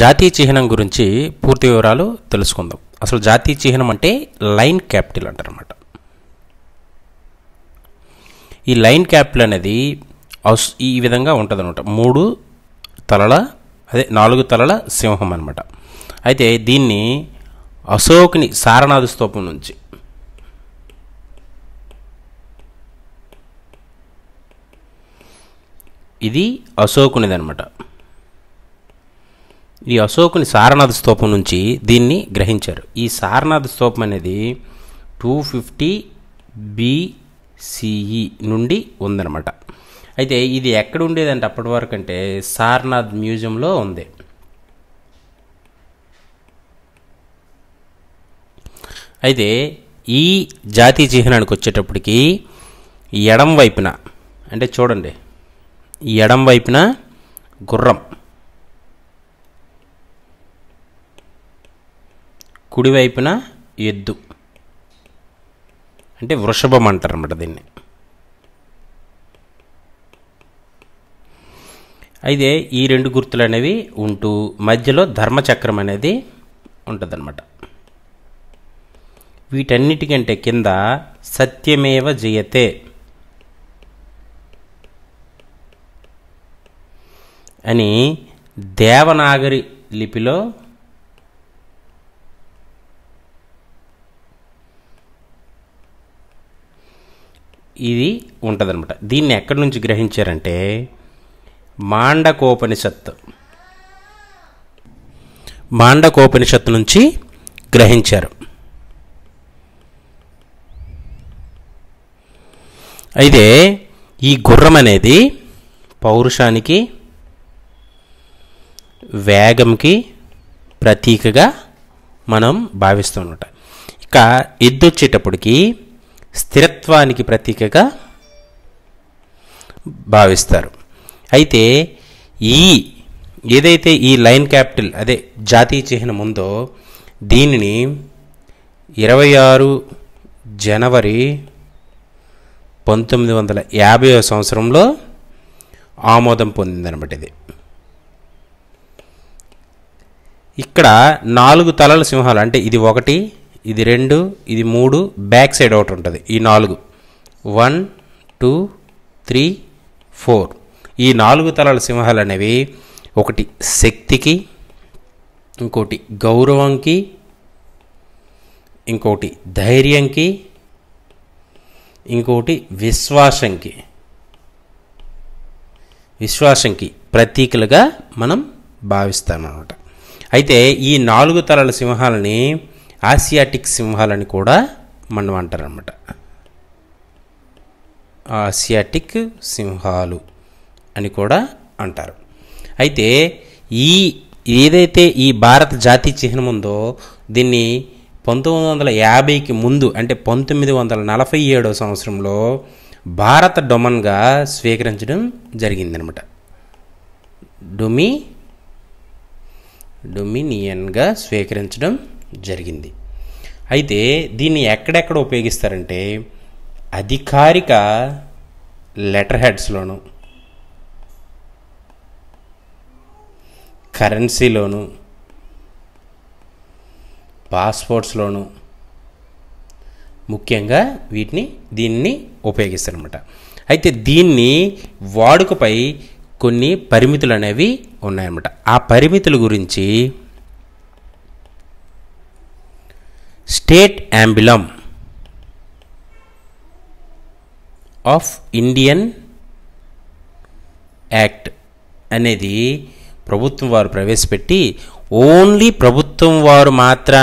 జాతీయ చిహ్నం గురించి పూర్తి వివరాలు తెలుసుకుందాం అసలు జాతీయ చిహ్నం అంటే లైన్ క్యాపిటల్ అంటారనమాట ఈ లైన్ క్యాపిటల్ అనేది ఈ విధంగా ఉంటుంది అనమాట మూడు తలల అదే నాలుగు తలల సింహం అనమాట అయితే దీన్ని అశోక్ని సారనాథ స్తూపం నుంచి ఇది అశోకునిది అనమాట ఈ అశోకుని సారనాథ స్తూపం నుంచి దీన్ని గ్రహించారు ఈ సారనాథ స్తూపం అనేది టూ ఫిఫ్టీ బీసీఈ నుండి ఉందన్నమాట అయితే ఇది ఎక్కడ ఉండేదంటే అప్పటి వరకు అంటే సారనాథ్ మ్యూజియంలో ఉంది అయితే ఈ జాతీయ చిహ్నానికి వచ్చేటప్పటికి ఎడం వైపున అంటే చూడండి ఎడం వైపున గుర్రం కుడివైపున ఎద్దు అంటే వృషభం అంటారు అనమాట దీన్ని అయితే ఈ రెండు గుర్తులు అనేవి ఉంటూ మధ్యలో ధర్మచక్రం అనేది ఉంటుందన్నమాట వీటన్నిటికంటే కింద సత్యమేవ జయతే అని దేవనాగరి లిపిలో ఇది ఉంటుందన్నమాట దీన్ని ఎక్కడి నుంచి గ్రహించారంటే మాండకోపనిషత్తు మాండకోపనిషత్తు నుంచి గ్రహించారు అయితే ఈ గుర్రం అనేది పౌరుషానికి వేగంకి ప్రతీకగా మనం భావిస్తూ ఉన్నట ఇక ఎద్దు వచ్చేటప్పటికీ స్థిరత్వానికి ప్రతీకగా భావిస్తారు అయితే ఈ ఏదైతే ఈ లైన్ క్యాపిటల్ అదే జాతీయ చిహ్నం ఉందో దీనిని ఇరవై ఆరు జనవరి పంతొమ్మిది వందల యాభై సంవత్సరంలో ఆమోదం పొందిందనమాట ఇది ఇక్కడ నాలుగు తలల సింహాలు అంటే ఇది ఒకటి ఇది రెండు ఇది మూడు బ్యాక్ సైడ్ ఒకటి ఉంటుంది ఈ నాలుగు వన్ టూ త్రీ ఫోర్ ఈ నాలుగు తలల సింహాలు అనేవి ఒకటి శక్తికి ఇంకోటి గౌరవంకి ఇంకోటి ధైర్యంకి ఇంకోటి విశ్వాసంకి విశ్వాసంకి ప్రతీకలుగా మనం భావిస్తామన్నమాట అయితే ఈ నాలుగు తలల సింహాలని ఆసియాటిక్ సింహాలని కూడా మనం అంటారనమాట ఆసియాటిక్ సింహాలు అని కూడా అంటారు అయితే ఈ ఏదైతే ఈ భారత జాతీయ చిహ్నం ఉందో దీన్ని పంతొమ్మిది వందల యాభైకి ముందు అంటే పంతొమ్మిది వందల నలభై ఏడో సంవత్సరంలో భారత డొమన్గా స్వీకరించడం జరిగిందనమాట డొమి డొమినియన్గా స్వీకరించడం జరిగింది అయితే దీన్ని ఎక్కడెక్కడ ఉపయోగిస్తారంటే అధికారిక లెటర్ హెడ్స్లోను కరెన్సీలోను పాస్పోర్ట్స్లోను ముఖ్యంగా వీటిని దీన్ని ఉపయోగిస్తారనమాట అయితే దీన్ని వాడుకపై కొన్ని పరిమితులు అనేవి ఉన్నాయన్నమాట ఆ పరిమితుల గురించి state emblem of Indian act అనేది ప్రభుత్వం వారు ప్రవేశపెట్టి ఓన్లీ ప్రభుత్వం వారు మాత్ర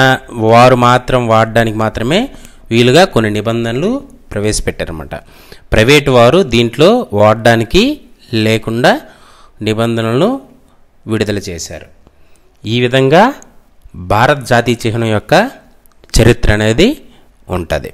వారు మాత్రం వాడడానికి మాత్రమే వీలుగా కొన్ని నిబంధనలు ప్రవేశపెట్టారన్నమాట ప్రైవేట్ వారు దీంట్లో వాడడానికి లేకుండా నిబంధనలను విడుదల చేశారు ఈ విధంగా భారత్ జాతీయ చిహ్నం యొక్క చరిత్ర అనేది ఉంటుంది